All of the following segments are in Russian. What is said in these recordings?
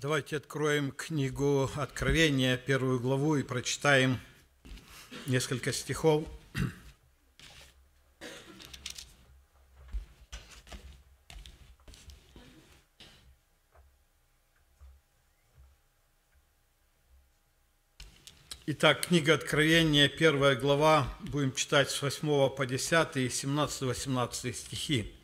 Давайте откроем книгу Откровения, первую главу, и прочитаем несколько стихов. Итак, книга Откровения, первая глава, будем читать с 8 по 10 и 17-18 стихи.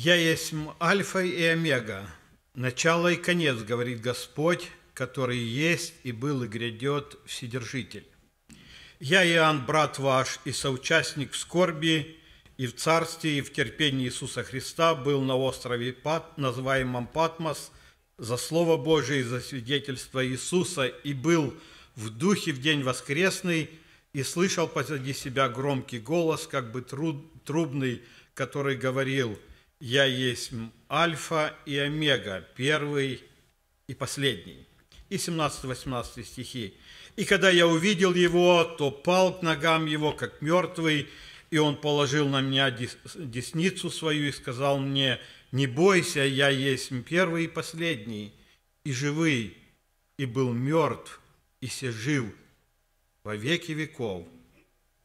«Я есть Альфа и Омега, начало и конец, говорит Господь, который есть и был и грядет Вседержитель. Я Иоанн, брат ваш, и соучастник в скорби, и в царстве, и в терпении Иисуса Христа был на острове Пат, называемом Патмос, за Слово Божие и за свидетельство Иисуса, и был в духе в день воскресный, и слышал позади себя громкий голос, как бы трубный, который говорил – я есть Альфа и Омега, первый и последний. И 17-18 стихи. И когда я увидел его, то пал к ногам его, как мертвый, и он положил на меня десницу свою и сказал мне, «Не бойся, я есть первый и последний, и живый, и был мертв, и се жив во веки веков.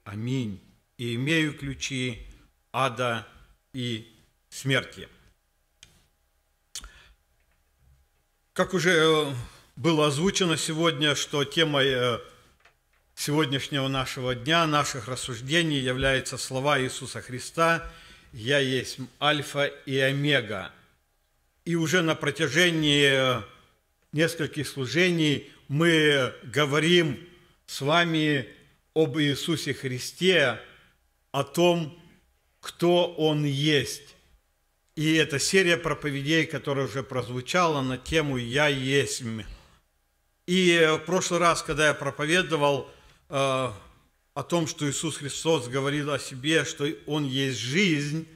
Аминь. И имею ключи ада и смерти. Как уже э, было озвучено сегодня, что темой э, сегодняшнего нашего дня, наших рассуждений являются слова Иисуса Христа «Я есть Альфа и Омега». И уже на протяжении э, нескольких служений мы говорим с вами об Иисусе Христе, о том, кто Он есть. И это серия проповедей, которая уже прозвучала на тему «Я есть». И в прошлый раз, когда я проповедовал э, о том, что Иисус Христос говорил о себе, что Он есть жизнь,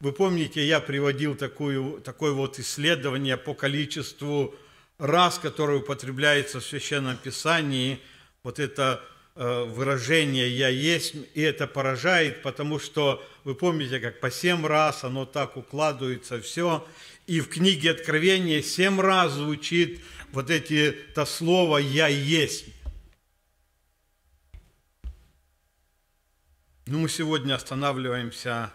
вы помните, я приводил такую, такое вот исследование по количеству раз, которое употребляется в Священном Писании, вот это Э, выражение «я есть», и это поражает, потому что, вы помните, как по семь раз оно так укладывается все, и в книге Откровения семь раз звучит вот эти, то слово «я есть». Ну, мы сегодня останавливаемся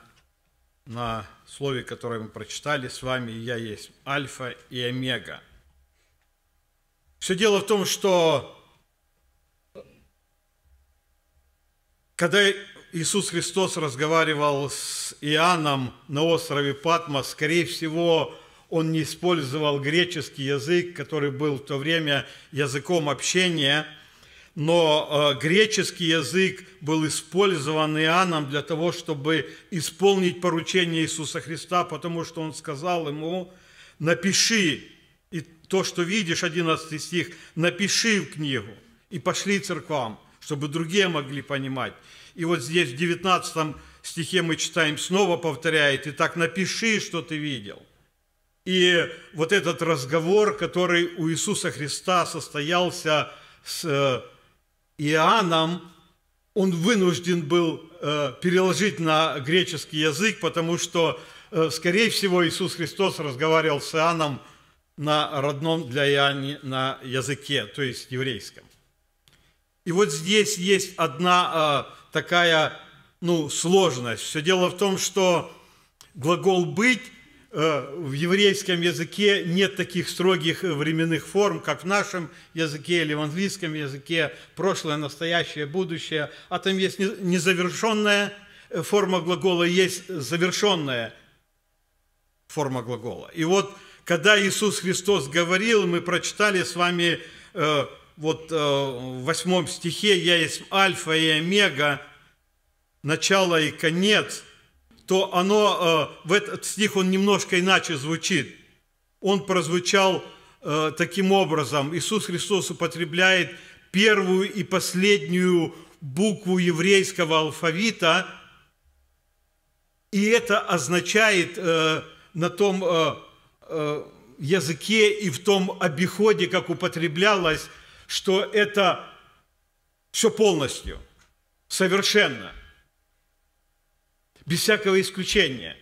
на слове, которое мы прочитали с вами «я есть», альфа и омега. Все дело в том, что Когда Иисус Христос разговаривал с Иоанном на острове Патма, скорее всего, он не использовал греческий язык, который был в то время языком общения, но э, греческий язык был использован Иоанном для того, чтобы исполнить поручение Иисуса Христа, потому что он сказал ему, напиши и то, что видишь, 11 стих, напиши в книгу и пошли церквам – чтобы другие могли понимать. И вот здесь в 19 стихе мы читаем, снова повторяет, и так напиши, что ты видел. И вот этот разговор, который у Иисуса Христа состоялся с э, Иоанном, он вынужден был э, переложить на греческий язык, потому что, э, скорее всего, Иисус Христос разговаривал с Иоанном на родном для Иоанна на языке, то есть еврейском. И вот здесь есть одна э, такая ну, сложность. Все дело в том, что глагол «быть» э, в еврейском языке нет таких строгих временных форм, как в нашем языке или в английском языке, прошлое, настоящее, будущее. А там есть незавершенная э, форма глагола, есть завершенная форма глагола. И вот, когда Иисус Христос говорил, мы прочитали с вами э, вот э, в восьмом стихе «Я есть альфа и омега, начало и конец», то оно, э, в этот стих он немножко иначе звучит. Он прозвучал э, таким образом. Иисус Христос употребляет первую и последнюю букву еврейского алфавита, и это означает э, на том э, э, языке и в том обиходе, как употреблялось – что это все полностью, совершенно, без всякого исключения.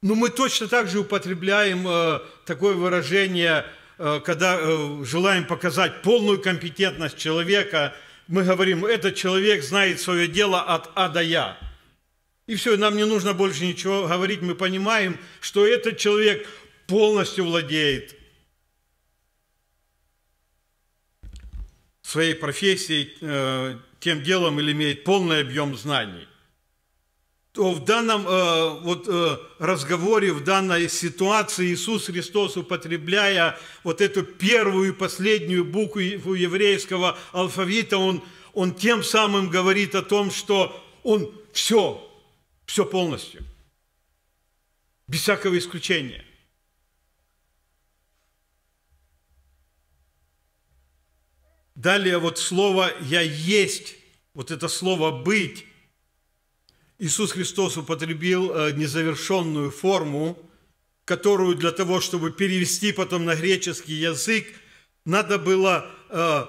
Но мы точно так же употребляем э, такое выражение, э, когда э, желаем показать полную компетентность человека, мы говорим, этот человек знает свое дело от А до Я. И все, нам не нужно больше ничего говорить, мы понимаем, что этот человек полностью владеет своей профессии э, тем делом или имеет полный объем знаний, то в данном э, вот, э, разговоре, в данной ситуации Иисус Христос, употребляя вот эту первую и последнюю букву еврейского алфавита, он, он тем самым говорит о том, что он все, все полностью, без всякого исключения. Далее вот слово «я есть», вот это слово «быть». Иисус Христос употребил э, незавершенную форму, которую для того, чтобы перевести потом на греческий язык, надо было э,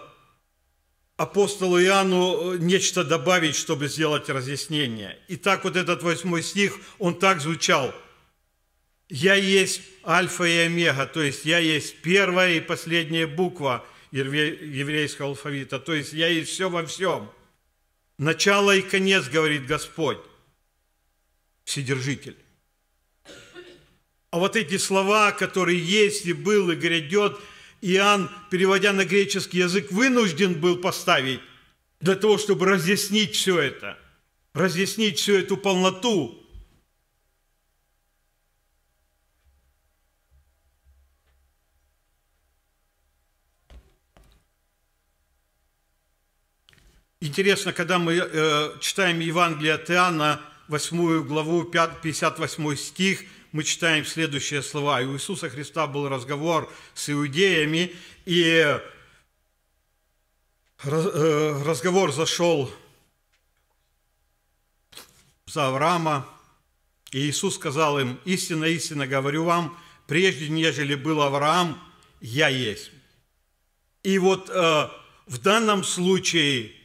апостолу Иоанну э, нечто добавить, чтобы сделать разъяснение. И так вот этот восьмой стих, он так звучал. «Я есть Альфа и Омега», то есть «Я есть первая и последняя буква», еврейского алфавита. То есть я и все во всем. Начало и конец, говорит Господь, Вседержитель. А вот эти слова, которые есть и был и грядет, Иоанн, переводя на греческий язык, вынужден был поставить для того, чтобы разъяснить все это, разъяснить всю эту полноту, Интересно, когда мы э, читаем Евангелие от Иоанна, 8 главу, 58 стих, мы читаем следующие слова. «И у Иисуса Христа был разговор с иудеями, и э, разговор зашел за Авраама, и Иисус сказал им, «Истинно, истинно говорю вам, прежде нежели был Авраам, я есть». И вот э, в данном случае –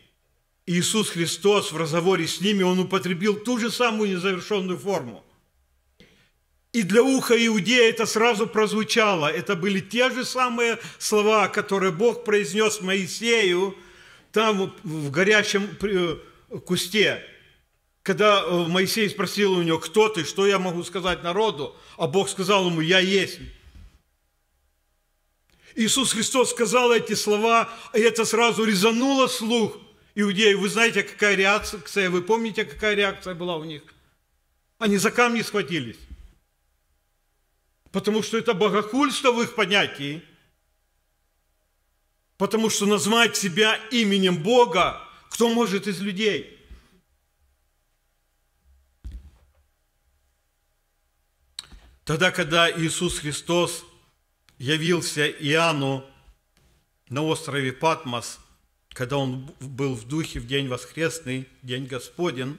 Иисус Христос в разговоре с ними, он употребил ту же самую незавершенную форму. И для уха иудея это сразу прозвучало. Это были те же самые слова, которые Бог произнес Моисею там в горящем э, кусте. Когда э, Моисей спросил у него, кто ты, что я могу сказать народу, а Бог сказал ему, я есть. Иисус Христос сказал эти слова, и это сразу резануло слух – иудеи, вы знаете, какая реакция, вы помните, какая реакция была у них? Они за камни схватились. Потому что это богохульство в их понятии. Потому что назвать себя именем Бога, кто может из людей? Тогда, когда Иисус Христос явился Иоанну на острове Патмос – когда он был в духе в день воскресный, день Господен,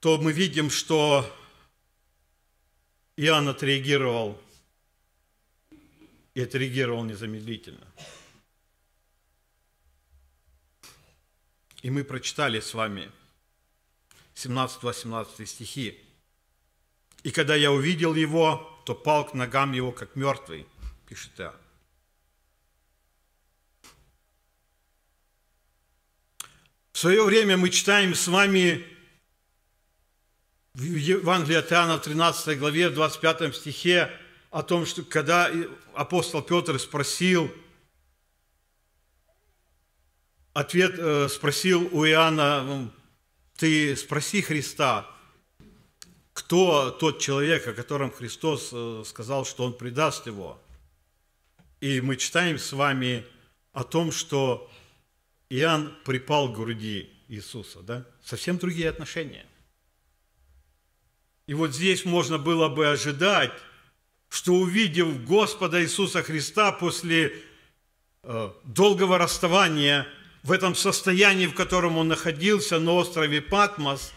то мы видим, что Иоанн отреагировал, и отреагировал незамедлительно. И мы прочитали с вами 17-18 стихи. «И когда я увидел его, то пал к ногам его, как мертвый», пишет Иоанн. В свое время мы читаем с вами в Евангелии от Иоанна 13 главе, в 25 стихе, о том, что когда апостол Петр спросил, ответ э, спросил у Иоанна, ты спроси Христа, кто тот человек, о котором Христос э, сказал, что он предаст его. И мы читаем с вами о том, что Иоанн припал к груди Иисуса, да? Совсем другие отношения. И вот здесь можно было бы ожидать, что увидев Господа Иисуса Христа после э, долгого расставания, в этом состоянии, в котором он находился на острове Патмос,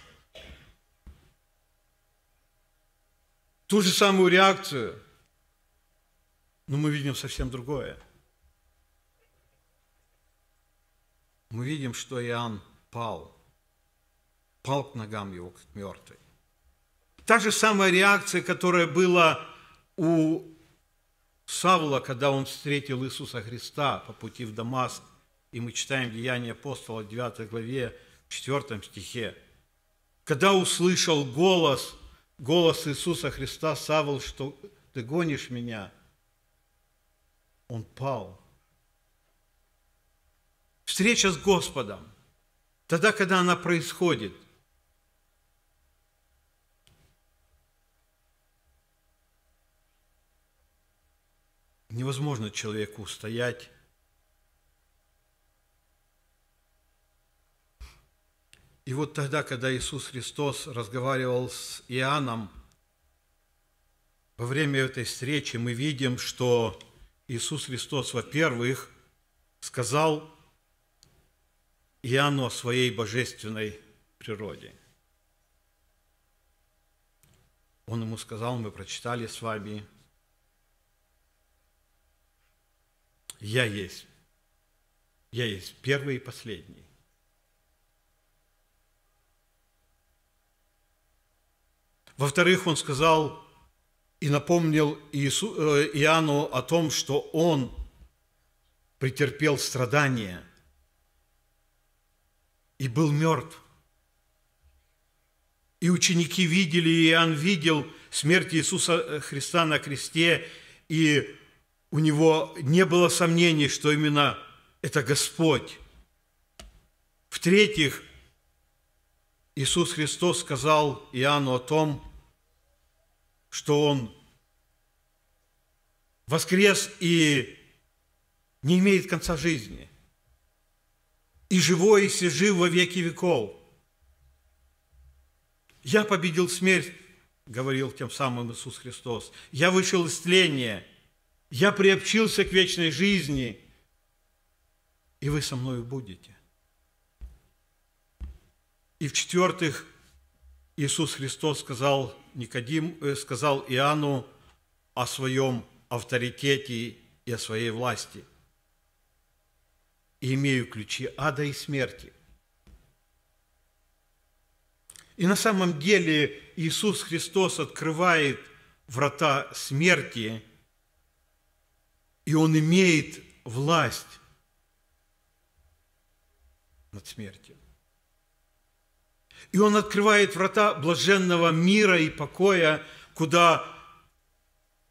ту же самую реакцию, но мы видим совсем другое – мы видим, что Иоанн пал, пал к ногам его, как мертвый. Та же самая реакция, которая была у Савла, когда он встретил Иисуса Христа по пути в Дамаск, и мы читаем Деяния апостола в 9 главе 4 стихе. Когда услышал голос, голос Иисуса Христа, Савл, что ты гонишь меня, он пал встреча с Господом, тогда, когда она происходит, невозможно человеку устоять И вот тогда, когда Иисус Христос разговаривал с Иоанном, во время этой встречи мы видим, что Иисус Христос, во-первых, сказал Иоанну о своей божественной природе. Он ему сказал, мы прочитали с вами, «Я есть, я есть первый и последний». Во-вторых, он сказал и напомнил Иису, э, Иоанну о том, что он претерпел страдания – и был мертв. И ученики видели, и Иоанн видел смерть Иисуса э, Христа на кресте, и у него не было сомнений, что именно это Господь. В-третьих, Иисус Христос сказал Иоанну о том, что Он воскрес и не имеет конца жизни и живой, и жив во веки веков. Я победил смерть, говорил тем самым Иисус Христос. Я вышел из тления, я приобщился к вечной жизни, и вы со мной будете. И в-четвертых, Иисус Христос сказал, Никодим, э, сказал Иоанну о своем авторитете и о своей власти – имею ключи ада и смерти. И на самом деле Иисус Христос открывает врата смерти, и Он имеет власть над смертью. И Он открывает врата блаженного мира и покоя, куда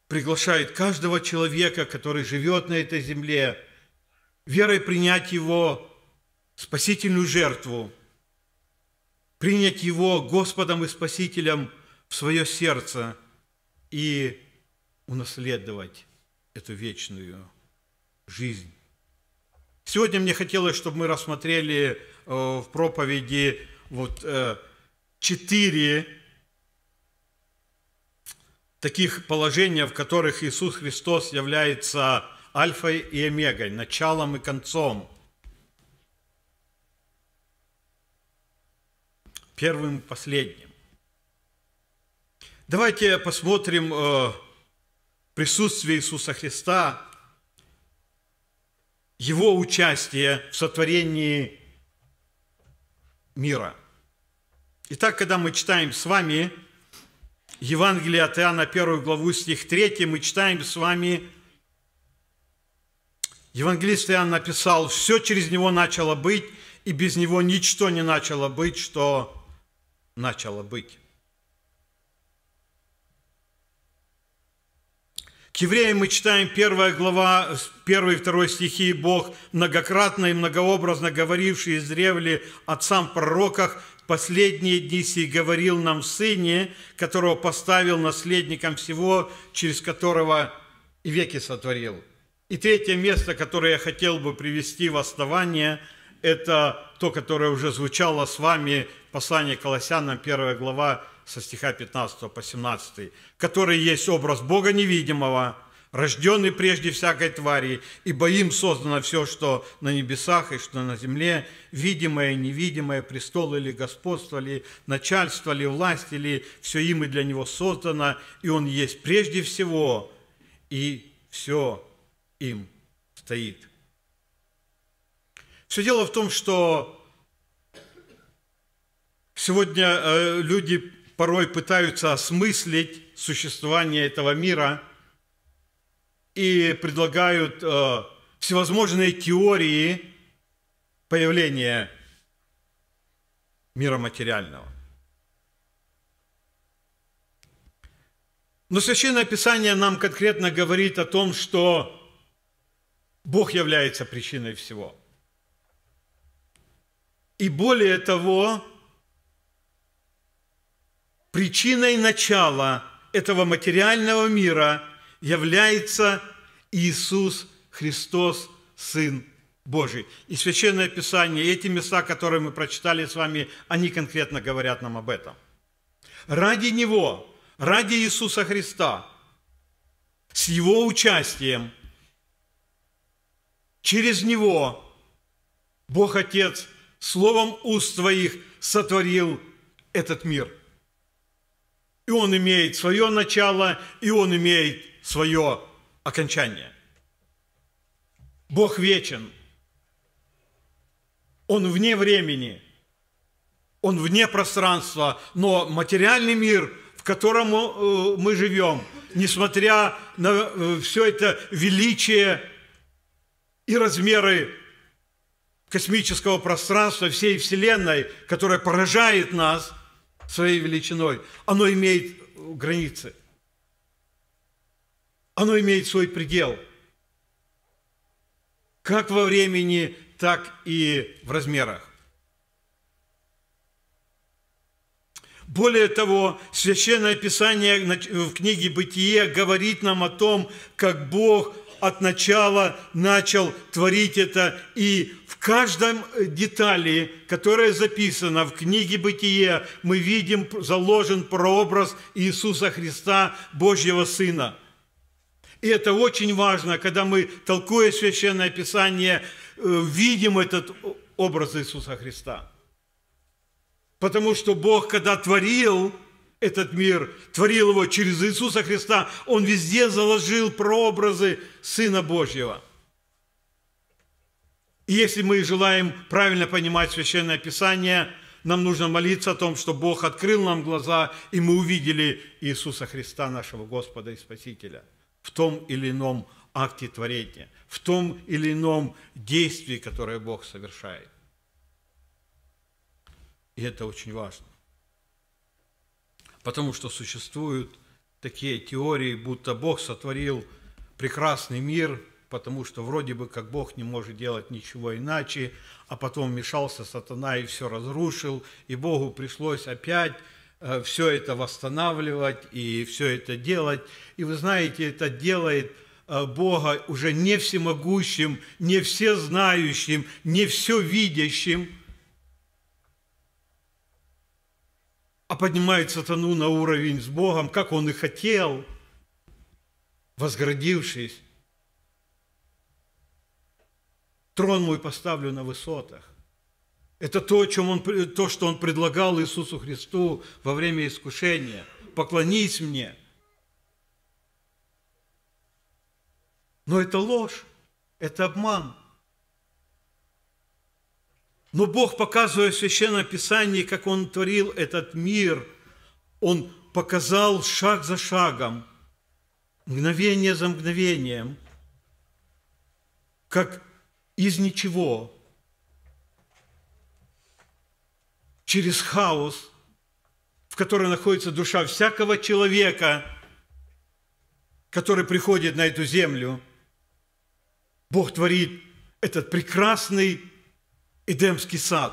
приглашает каждого человека, который живет на этой земле – верой принять Его спасительную жертву, принять Его Господом и Спасителем в свое сердце и унаследовать эту вечную жизнь. Сегодня мне хотелось, чтобы мы рассмотрели э, в проповеди вот э, четыре таких положения, в которых Иисус Христос является альфой и омегой, началом и концом, первым и последним. Давайте посмотрим э, присутствие Иисуса Христа, его участие в сотворении мира. Итак, когда мы читаем с вами Евангелие от Иоанна, 1 главу, стих 3, мы читаем с вами Евангелист Иоанн написал, все через него начало быть, и без него ничто не начало быть, что начало быть. К евреям мы читаем 1 глава, 1 и 2 стихи «Бог, многократно и многообразно говоривший из древли отцам пророках, последние дни сей говорил нам Сыне, которого поставил наследником всего, через которого и веки сотворил». И третье место, которое я хотел бы привести в основание, это то, которое уже звучало с вами, послание Колоссянам, 1 глава, со стиха 15 по 17, который есть образ Бога невидимого, рожденный прежде всякой твари, ибо им создано все, что на небесах и что на земле, видимое и невидимое, престол или господство, или начальство, или власть, или все им и для него создано, и он есть прежде всего, и все им стоит. Все дело в том, что сегодня э, люди порой пытаются осмыслить существование этого мира и предлагают э, всевозможные теории появления мира материального. Но Священное Писание нам конкретно говорит о том, что Бог является причиной всего. И более того, причиной начала этого материального мира является Иисус Христос, Сын Божий. И Священное Писание, и эти места, которые мы прочитали с вами, они конкретно говорят нам об этом. Ради Него, ради Иисуса Христа, с Его участием – Через него Бог Отец словом уст твоих сотворил этот мир. И он имеет свое начало, и он имеет свое окончание. Бог вечен. Он вне времени. Он вне пространства. Но материальный мир, в котором э, мы живем, несмотря на э, все это величие и размеры космического пространства, всей Вселенной, которая поражает нас своей величиной, оно имеет границы. Оно имеет свой предел. Как во времени, так и в размерах. Более того, Священное Писание в книге «Бытие» говорит нам о том, как Бог от начала начал творить это, и в каждом э, детали, которая записана в книге «Бытие», мы видим заложен прообраз Иисуса Христа, Божьего Сына. И это очень важно, когда мы, толкуя Священное Писание, э, видим этот образ Иисуса Христа. Потому что Бог, когда творил – этот мир, творил его через Иисуса Христа. Он везде заложил прообразы Сына Божьего. И если мы желаем правильно понимать Священное Писание, нам нужно молиться о том, что Бог открыл нам глаза, и мы увидели Иисуса Христа, нашего Господа и Спасителя, в том или ином акте творения, в том или ином действии, которое Бог совершает. И это очень важно потому что существуют такие теории, будто Бог сотворил прекрасный мир, потому что вроде бы как Бог не может делать ничего иначе, а потом вмешался сатана и все разрушил, и Богу пришлось опять э, все это восстанавливать и все это делать. И вы знаете, это делает э, Бога уже не всемогущим, не всезнающим, не все видящим – а поднимает сатану на уровень с Богом, как он и хотел, возгордившись. Трон мой поставлю на высотах. Это то, чем он, то, что он предлагал Иисусу Христу во время искушения. Поклонись мне. Но это ложь, это обман – но Бог, показывая в Священном Писании, как Он творил этот мир, Он показал шаг за шагом, мгновение за мгновением, как из ничего, через хаос, в котором находится душа всякого человека, который приходит на эту землю, Бог творит этот прекрасный Эдемский сад.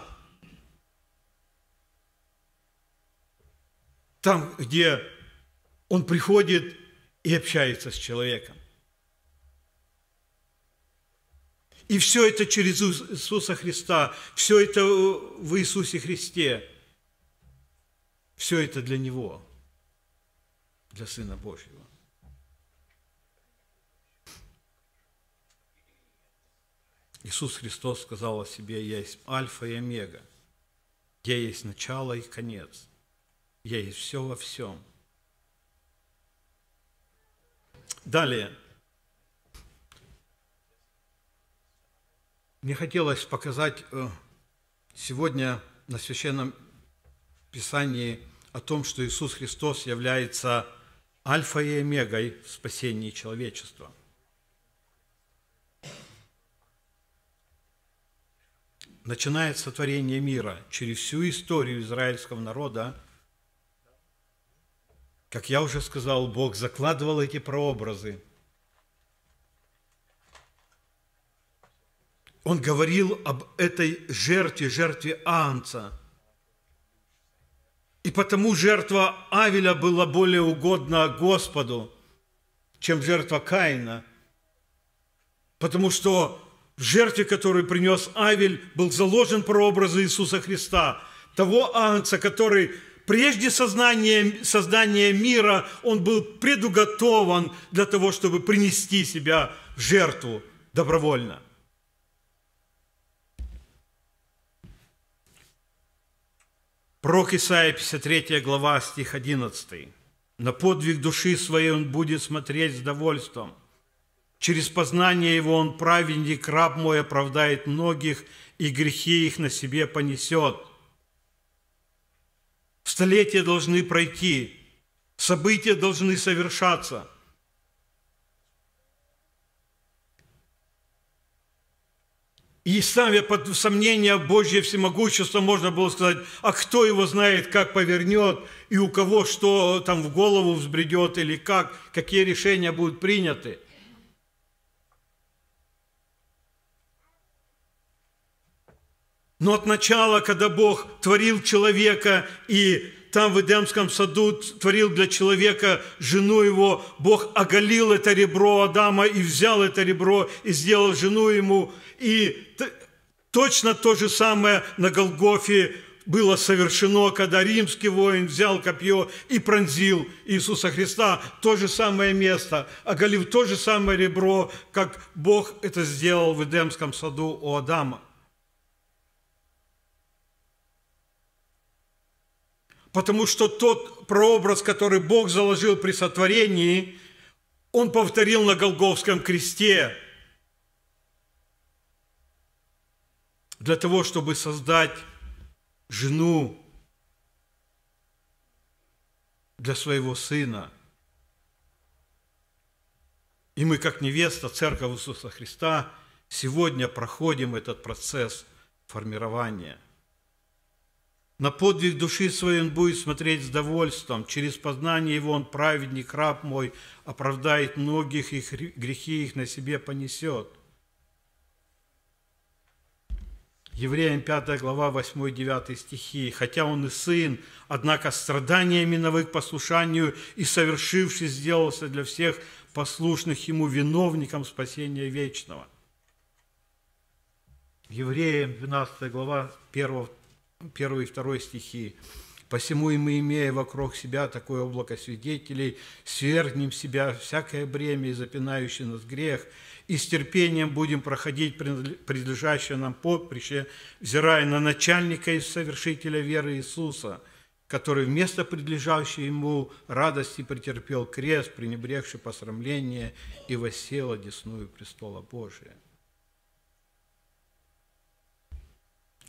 Там, где он приходит и общается с человеком. И все это через Иисуса Христа, все это в Иисусе Христе. Все это для Него, для Сына Божьего. Иисус Христос сказал о себе, «Я есть Альфа и Омега, я есть начало и конец, я есть все во всем». Далее. Мне хотелось показать э, сегодня на Священном Писании о том, что Иисус Христос является альфа и омегой в спасении человечества – начиная с сотворения мира, через всю историю израильского народа, как я уже сказал, Бог закладывал эти прообразы. Он говорил об этой жертве, жертве Анца. И потому жертва Авеля была более угодна Господу, чем жертва Каина. Потому что в жертве, которую принес Авель, был заложен прообраз Иисуса Христа, того агнца, который прежде сознания, создания мира, он был предуготован для того, чтобы принести себя в жертву добровольно. Пророк Исаия, 53 глава, стих 11. «На подвиг души своей он будет смотреть с довольством – Через познание его он праведник, раб мой оправдает многих, и грехи их на себе понесет. Столетия должны пройти, события должны совершаться. И ставя под сомнение Божье всемогущество, можно было сказать, а кто его знает, как повернет, и у кого что там в голову взбредет, или как, какие решения будут приняты – Но от начала, когда Бог творил человека и там в Эдемском саду творил для человека жену его, Бог оголил это ребро Адама и взял это ребро и сделал жену ему. И точно то же самое на Голгофе было совершено, когда римский воин взял копье и пронзил Иисуса Христа. То же самое место, оголив то же самое ребро, как Бог это сделал в Эдемском саду у Адама. Потому что тот прообраз, который Бог заложил при сотворении, он повторил на Голговском кресте для того, чтобы создать жену для своего сына. И мы, как невеста Церковь Иисуса Христа, сегодня проходим этот процесс формирования – на подвиг души своей он будет смотреть с довольством. Через познание его он, праведник, раб мой, оправдает многих, и грехи их на себе понесет. Евреям 5 глава 8-9 стихи. «Хотя он и сын, однако страданиями навык послушанию и совершивший сделался для всех послушных ему виновником спасения вечного». Евреям 12 глава 1 первой и второй стихи. «Посему и мы, имея вокруг себя такое облако свидетелей, свергнем себя всякое бремя и запинающий нас грех, и с терпением будем проходить предлежащее нам поприще, взирая на начальника и совершителя веры Иисуса, который вместо предлежащей ему радости претерпел крест, пренебрегший посрамление и воссел одесную престола Божия».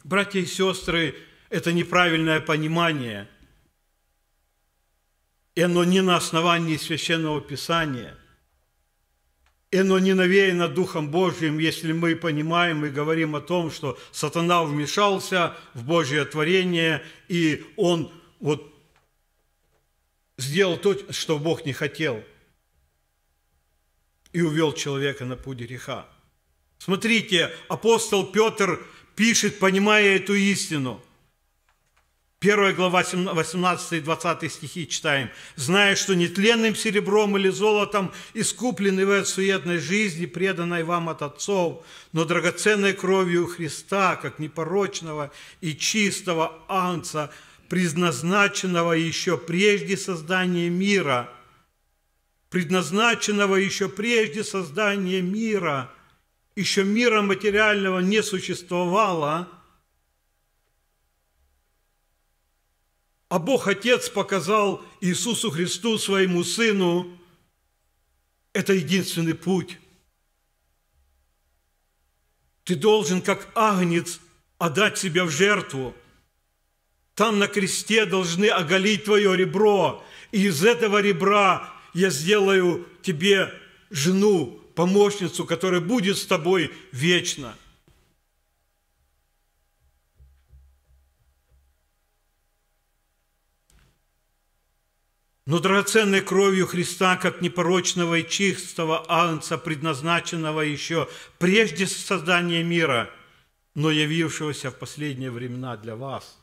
Братья и сестры, это неправильное понимание, и оно не на основании Священного Писания, и оно не навеяно Духом Божьим, если мы понимаем и говорим о том, что сатана вмешался в Божье творение, и он вот сделал то, что Бог не хотел, и увел человека на путь греха. Смотрите, апостол Петр – пишет, понимая эту истину. Первая глава 18 и 20 стихи читаем. «Зная, что нетленным серебром или золотом искуплены вы от суетной жизни, преданной вам от отцов, но драгоценной кровью Христа, как непорочного и чистого анца, предназначенного еще прежде создания мира, предназначенного еще прежде создания мира – еще мира материального не существовало, а Бог Отец показал Иисусу Христу, своему Сыну, это единственный путь. Ты должен, как агнец, отдать себя в жертву. Там на кресте должны оголить твое ребро, и из этого ребра я сделаю тебе жену, помощницу, которая будет с тобой вечно. Но драгоценной кровью Христа, как непорочного и чистого анца, предназначенного еще прежде создания мира, но явившегося в последние времена для вас,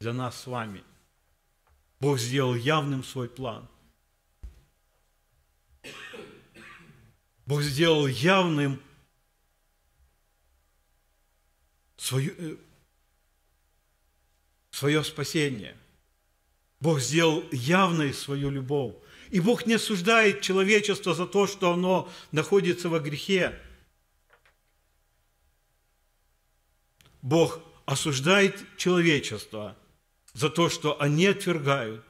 для нас с вами, Бог сделал явным свой план. Бог сделал явным свою, э, свое спасение. Бог сделал явной свою любовь. И Бог не осуждает человечество за то, что оно находится во грехе. Бог осуждает человечество за то, что они отвергают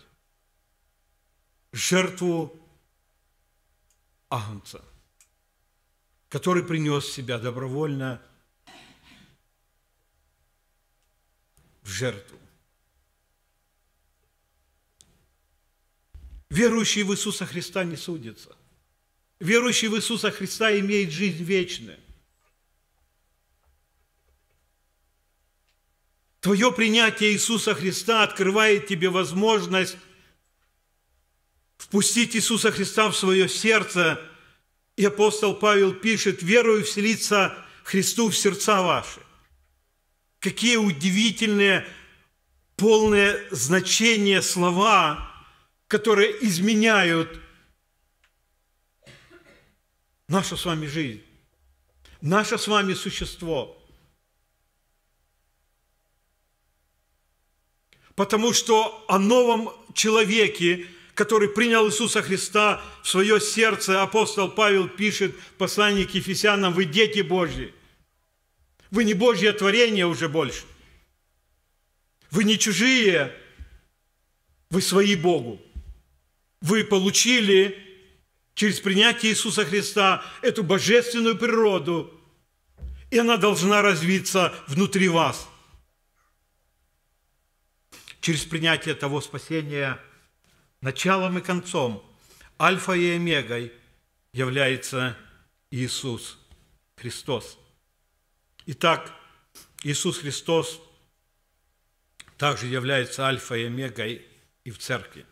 жертву Агнца – который принес себя добровольно в жертву. Верующий в Иисуса Христа не судится. Верующий в Иисуса Христа имеет жизнь вечную. Твое принятие Иисуса Христа открывает тебе возможность впустить Иисуса Христа в свое сердце – и апостол Павел пишет, верую вселиться Христу в сердца ваши. Какие удивительные, полные значения слова, которые изменяют нашу с вами жизнь, наше с вами существо. Потому что о новом человеке – который принял Иисуса Христа в свое сердце, апостол Павел пишет послание к Ефесянам, вы дети Божьи. Вы не Божье творение уже больше. Вы не чужие, вы свои Богу. Вы получили через принятие Иисуса Христа эту божественную природу, и она должна развиться внутри вас. Через принятие того спасения – началом и концом, альфа и омегой является Иисус Христос. Итак, Иисус Христос также является альфа и омегой и в церкви.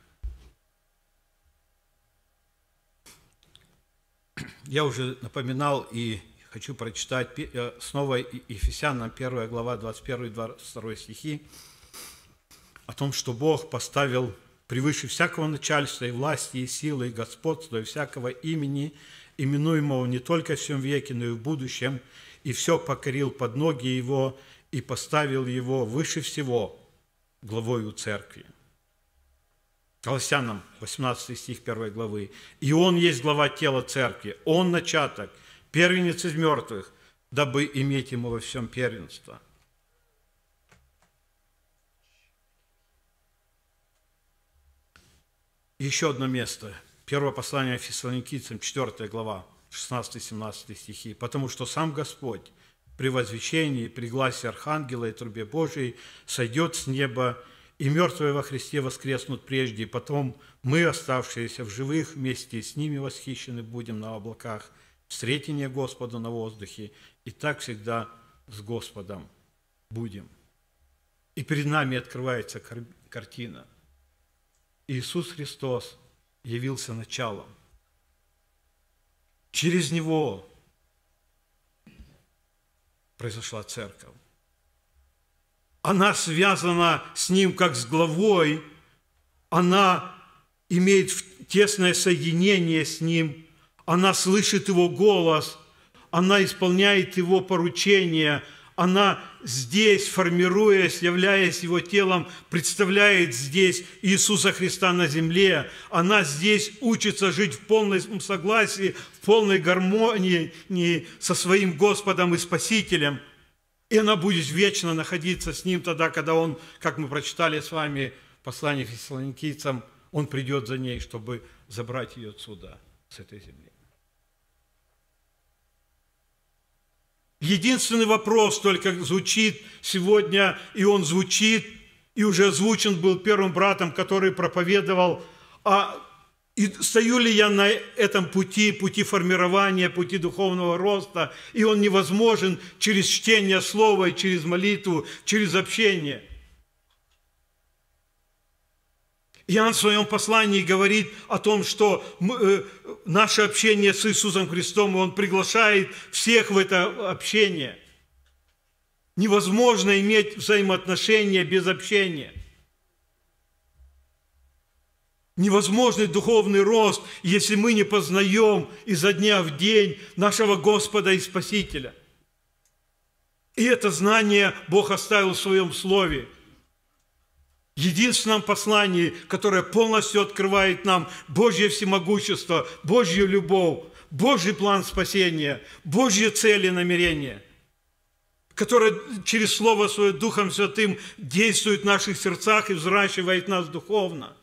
Я уже напоминал и хочу прочитать э, снова Ефесянам 1 глава 21-22 стихи о том, что Бог поставил превыше всякого начальства и власти, и силы, и господства, и всякого имени, именуемого не только в всем веке, но и в будущем, и все покорил под ноги его, и поставил его выше всего главою церкви. Колоссянам, 18 стих 1 главы. «И он есть глава тела церкви, он начаток, первенец из мертвых, дабы иметь ему во всем первенство». Еще одно место. Первое послание Фессалоникийцам, 4 глава, 16-17 стихи. «Потому что сам Господь при возвещении, при гласе Архангела и трубе Божией сойдет с неба, и мертвые во Христе воскреснут прежде, и потом мы, оставшиеся в живых, вместе с ними восхищены будем на облаках, встретение Господа на воздухе, и так всегда с Господом будем». И перед нами открывается картина. Иисус Христос явился началом. Через Него произошла церковь. Она связана с Ним как с главой, она имеет тесное соединение с Ним, она слышит Его голос, она исполняет Его поручения – она здесь, формируясь, являясь Его телом, представляет здесь Иисуса Христа на земле. Она здесь учится жить в полном согласии, в полной гармонии со своим Господом и Спасителем. И она будет вечно находиться с Ним тогда, когда Он, как мы прочитали с вами послание фессалоникийцам, Он придет за ней, чтобы забрать ее отсюда, с этой земли. Единственный вопрос только звучит сегодня, и он звучит, и уже озвучен был первым братом, который проповедовал, а и стою ли я на этом пути, пути формирования, пути духовного роста, и он невозможен через чтение слова и через молитву, через общение – Иоанн в своем послании говорит о том, что мы, э, наше общение с Иисусом Христом, он приглашает всех в это общение. Невозможно иметь взаимоотношения без общения. Невозможный духовный рост, если мы не познаем изо дня в день нашего Господа и Спасителя. И это знание Бог оставил в Своем Слове – единственном послании, которое полностью открывает нам Божье всемогущество, Божью любовь, Божий план спасения, Божьи цели и намерения, которое через Слово Свое Духом Святым действует в наших сердцах и взращивает нас духовно.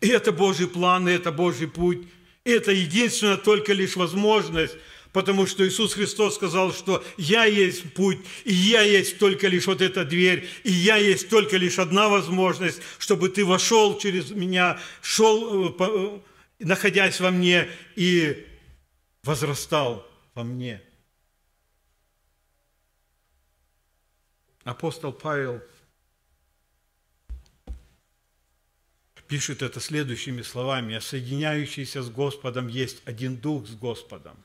И это Божий план, и это Божий путь. И это единственная только лишь возможность потому что Иисус Христос сказал, что «Я есть путь, и я есть только лишь вот эта дверь, и я есть только лишь одна возможность, чтобы ты вошел через меня, шел, э, э, находясь во мне, и возрастал во мне». Апостол Павел пишет это следующими словами. «Соединяющийся с Господом есть один дух с Господом».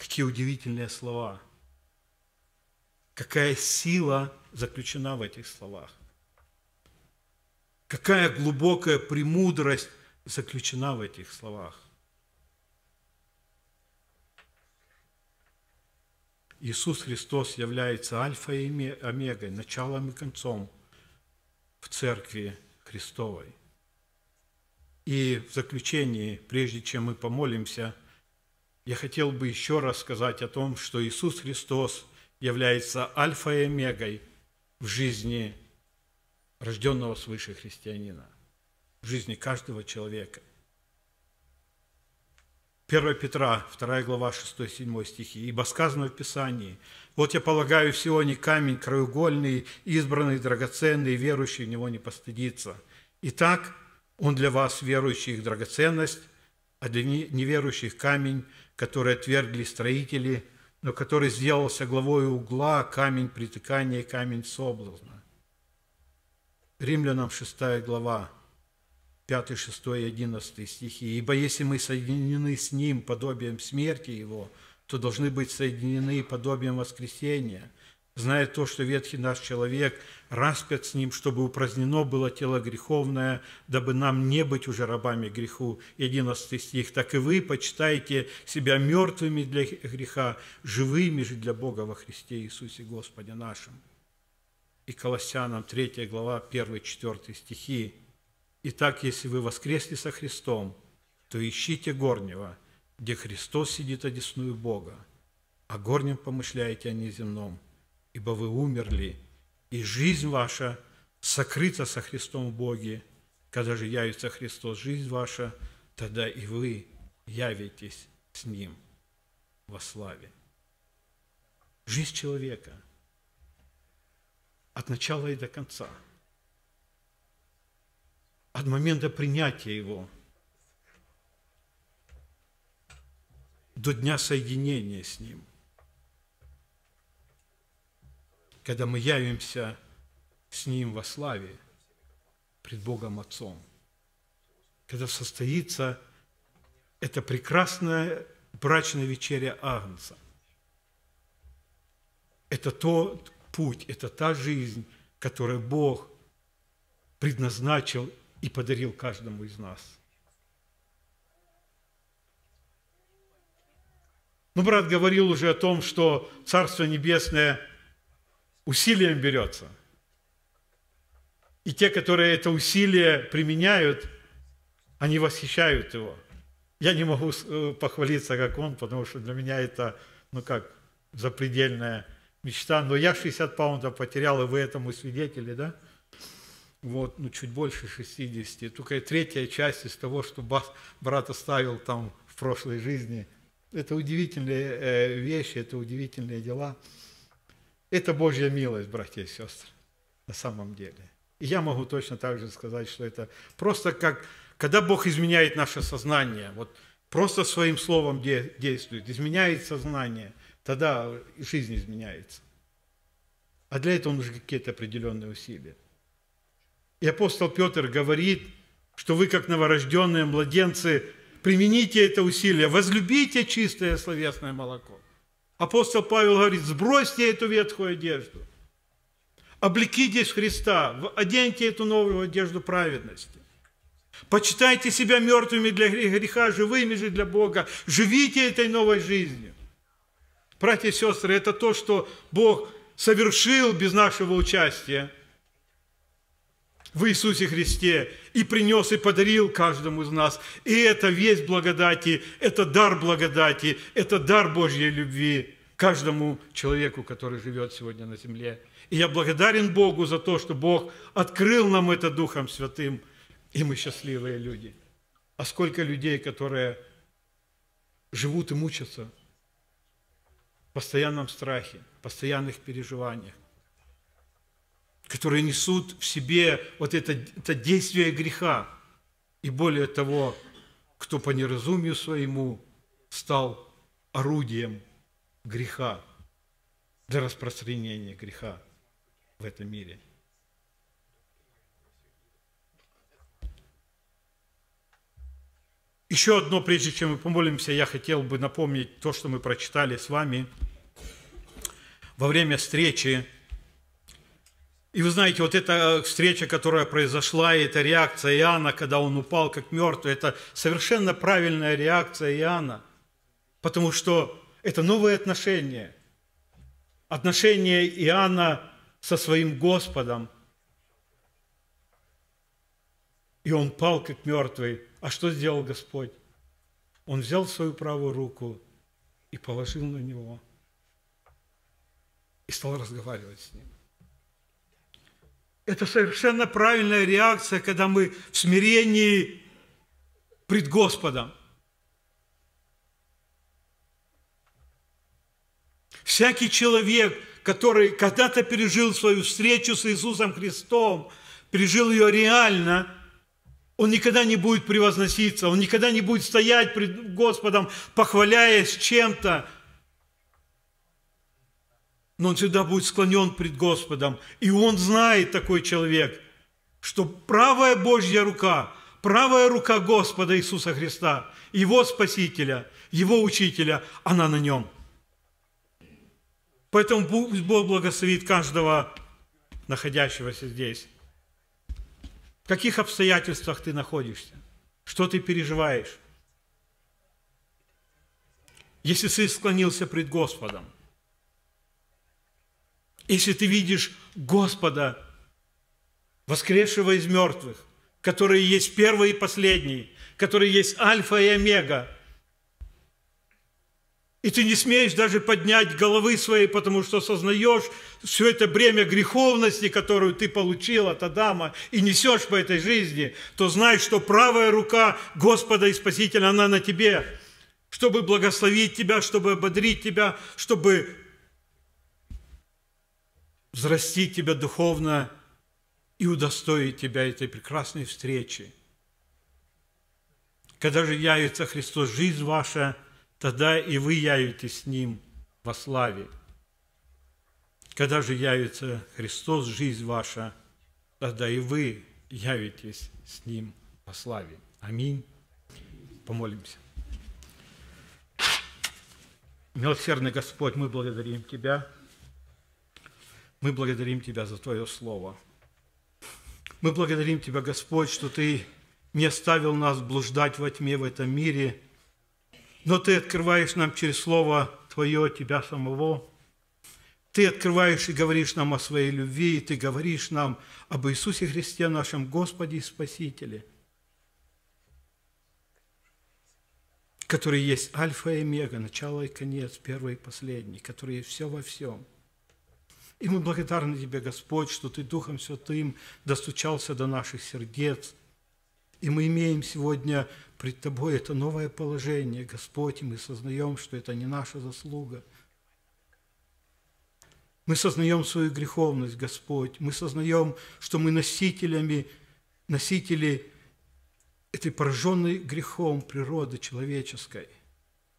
Какие удивительные слова. Какая сила заключена в этих словах. Какая глубокая премудрость заключена в этих словах. Иисус Христос является альфа и омегой, началом и концом в Церкви Христовой. И в заключении, прежде чем мы помолимся – я хотел бы еще раз сказать о том, что Иисус Христос является альфа и омегой в жизни рожденного свыше христианина, в жизни каждого человека. 1 Петра, 2 глава, 6-7 стихи. «Ибо сказано в Писании, вот я полагаю всего Сионе камень краеугольный, избранный, драгоценный, верующий в него не постыдится. Итак, он для вас, верующих, драгоценность, а для неверующих камень, который отвергли строители, но который сделался главой угла, камень притыкания и камень соблазна. Римлянам 6 глава, 5, 6 и 11 стихи. «Ибо если мы соединены с Ним подобием смерти Его, то должны быть соединены подобием воскресения – зная то, что ветхий наш человек распят с ним, чтобы упразднено было тело греховное, дабы нам не быть уже рабами греху». 11 стих. «Так и вы почитайте себя мертвыми для греха, живыми же для Бога во Христе Иисусе Господе нашим». И Колоссянам 3 глава 1-4 стихи. «Итак, если вы воскресли со Христом, то ищите горнего, где Христос сидит одесную Бога, а горнем помышляете о неземном – ибо вы умерли, и жизнь ваша сокрыта со Христом в Боге. Когда же явится Христос, жизнь ваша, тогда и вы явитесь с Ним во славе. Жизнь человека от начала и до конца, от момента принятия Его до дня соединения с Ним, когда мы явимся с Ним во славе пред Богом Отцом, когда состоится эта прекрасная брачная вечеря Агнца. Это тот путь, это та жизнь, которую Бог предназначил и подарил каждому из нас. Ну, брат говорил уже о том, что Царство Небесное – усилием берется. И те, которые это усилие применяют, они восхищают его. Я не могу э, похвалиться, как он, потому что для меня это, ну как, запредельная мечта. Но я 60 паундов потерял, и вы этому свидетели, да? Вот, ну чуть больше 60. Только третья часть из того, что брат оставил там в прошлой жизни. Это удивительные э, вещи, это удивительные дела. Это Божья милость, братья и сестры, на самом деле. И я могу точно так же сказать, что это просто как, когда Бог изменяет наше сознание, вот просто своим словом де, действует, изменяет сознание, тогда жизнь изменяется. А для этого нужны какие-то определенные усилия. И апостол Петр говорит, что вы, как новорожденные младенцы, примените это усилие, возлюбите чистое словесное молоко – Апостол Павел говорит, сбросьте эту ветхую одежду. Облекитесь Христа, оденьте эту новую одежду праведности. Почитайте себя мертвыми для греха, живыми же для Бога. Живите этой новой жизнью. Братья и сестры, это то, что Бог совершил без нашего участия – в Иисусе Христе и принес и подарил каждому из нас. И это весть благодати, это дар благодати, это дар Божьей любви каждому человеку, который живет сегодня на земле. И я благодарен Богу за то, что Бог открыл нам это Духом Святым, и мы счастливые люди. А сколько людей, которые живут и мучатся в постоянном страхе, в постоянных переживаниях, которые несут в себе вот это, это действие греха. И более того, кто по неразумию своему стал орудием греха для распространения греха в этом мире. Еще одно, прежде чем мы помолимся, я хотел бы напомнить то, что мы прочитали с вами во время встречи и вы знаете, вот эта э, встреча, которая произошла, и эта реакция Иоанна, когда он упал как мертвый, это совершенно правильная реакция Иоанна, потому что это новые отношения. Отношения Иоанна со своим Господом. И он пал как мертвый. А что сделал Господь? Он взял свою правую руку и положил на него. И стал разговаривать с ним. Это совершенно правильная реакция, когда мы в смирении пред Господом. Всякий человек, который когда-то пережил свою встречу с Иисусом Христом, пережил ее реально, он никогда не будет превозноситься, он никогда не будет стоять пред Господом, похваляясь чем-то – но он всегда будет склонен пред Господом. И он знает, такой человек, что правая Божья рука, правая рука Господа Иисуса Христа, Его Спасителя, Его Учителя, она на нем. Поэтому пусть Бог благословит каждого находящегося здесь. В каких обстоятельствах ты находишься? Что ты переживаешь? Если ты склонился пред Господом – если ты видишь Господа, воскресшего из мертвых, который есть первый и последний, который есть альфа и омега, и ты не смеешь даже поднять головы своей, потому что сознаешь все это бремя греховности, которую ты получил от Адама, и несешь по этой жизни, то знай, что правая рука Господа и Спасителя, она на тебе, чтобы благословить тебя, чтобы ободрить тебя, чтобы взрастить тебя духовно и удостоить тебя этой прекрасной встречи. Когда же явится Христос, жизнь ваша, тогда и вы явитесь с Ним во славе. Когда же явится Христос, жизнь ваша, тогда и вы явитесь с Ним во славе. Аминь. Помолимся. Милосердный Господь, мы благодарим Тебя – мы благодарим Тебя за Твое Слово. Мы благодарим Тебя, Господь, что Ты не оставил нас блуждать во тьме в этом мире, но Ты открываешь нам через Слово Твое, Тебя самого. Ты открываешь и говоришь нам о своей любви, и Ты говоришь нам об Иисусе Христе, нашем Господе и Спасителе, который есть альфа и омега, начало и конец, первый и последний, который есть все во всем – и мы благодарны Тебе, Господь, что Ты Духом Святым достучался до наших сердец. И мы имеем сегодня пред Тобой это новое положение, Господь, и мы сознаем, что это не наша заслуга. Мы сознаем свою греховность, Господь. Мы сознаем, что мы носителями, носители этой пораженной грехом природы человеческой.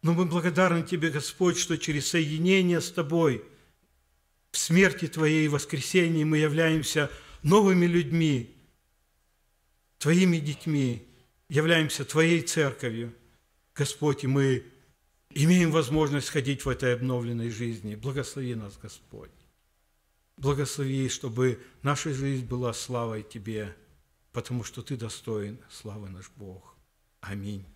Но мы благодарны Тебе, Господь, что через соединение с Тобой – в смерти Твоей и воскресении мы являемся новыми людьми, Твоими детьми, являемся Твоей церковью, Господь, и мы имеем возможность ходить в этой обновленной жизни. Благослови нас, Господь. Благослови, чтобы наша жизнь была славой Тебе, потому что Ты достоин славы наш Бог. Аминь.